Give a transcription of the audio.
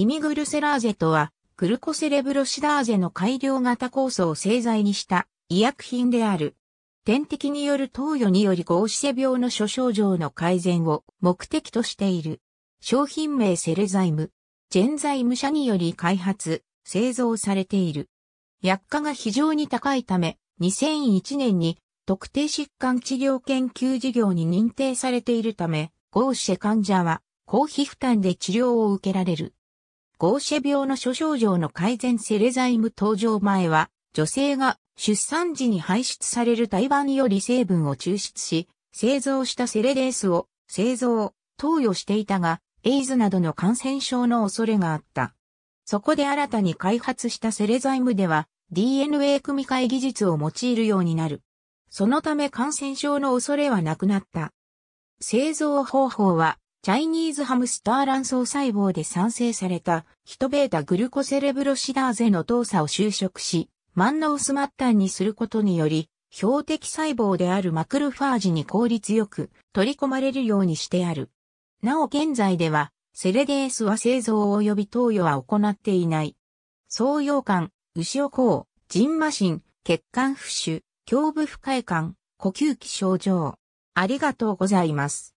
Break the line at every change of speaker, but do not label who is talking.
イミグルセラーゼとは、グルコセレブロシダーゼの改良型酵素を製剤にした医薬品である。点滴による投与によりゴーシ病の諸症状の改善を目的としている。商品名セレザイム。ジェンザイム社により開発、製造されている。薬価が非常に高いため、2001年に特定疾患治療研究事業に認定されているため、ゴーシ患者は公費負担で治療を受けられる。合社病の諸症状の改善セレザイム登場前は、女性が出産時に排出される胎盤より成分を抽出し、製造したセレレースを製造、投与していたが、エイズなどの感染症の恐れがあった。そこで新たに開発したセレザイムでは DNA 組み換え技術を用いるようになる。そのため感染症の恐れはなくなった。製造方法はチャイニーズハムスター卵巣細胞で産生された、ヒトベータグルコセレブロシダーゼの動作を修飾し、万能スマッタンにすることにより、標的細胞であるマクロファージに効率よく取り込まれるようにしてある。なお現在では、セレデースは製造及び投与は行っていない。創用感、牛尾孔、ジンマシン、血管浮腫、胸部不快感、呼吸器症状。ありがとうございます。